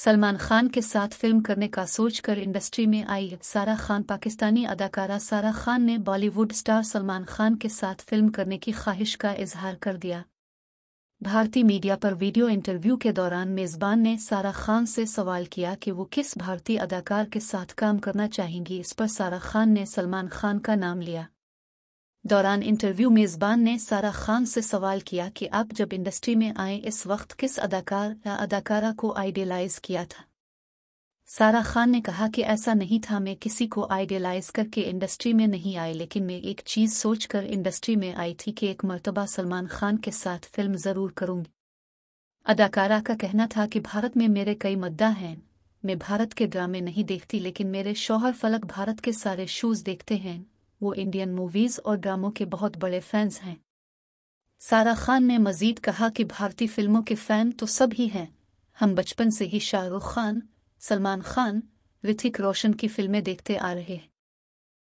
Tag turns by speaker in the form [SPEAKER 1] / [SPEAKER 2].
[SPEAKER 1] सलमान खान के साथ फिल्म करने का सोचकर इंडस्ट्री में आई सारा खान पाकिस्तानी अदाकारा सारा खान ने बॉलीवुड स्टार सलमान खान के साथ फिल्म करने की ख्वाहिश का इजहार कर दिया भारतीय मीडिया पर वीडियो इंटरव्यू के दौरान मेज़बान ने सारा खान से सवाल किया कि वो किस भारतीय अदाकार के साथ काम करना चाहेंगी इस पर सारा खान ने सलमान खान का नाम लिया दौरान इंटरव्यू मेजबान ने सारा खान से सवाल किया कि आप जब इंडस्ट्री में आए इस वक्त किस अदाकार या अदाकारा को आइडियलाइज किया था सारा खान ने कहा कि ऐसा नहीं था मैं किसी को आइडियलाइज करके इंडस्ट्री में नहीं आई लेकिन मैं एक चीज सोचकर इंडस्ट्री में आई थी कि एक मरतबा सलमान खान के साथ फिल्म जरूर करूंगी अदाकारा का कहना था कि भारत में मेरे कई मुद्दा हैं मैं भारत के ड्रामे नहीं देखती लेकिन मेरे शौहर फलक भारत के सारे शूज देखते हैं वो इंडियन मूवीज और ड्रामों के बहुत बड़े फैंस हैं सारा खान ने मजीद कहा कि भारतीय फिल्मों के फैन तो सब ही हैं हम बचपन से ही शाहरुख खान सलमान खान ऋतिक रोशन की फिल्में देखते आ रहे हैं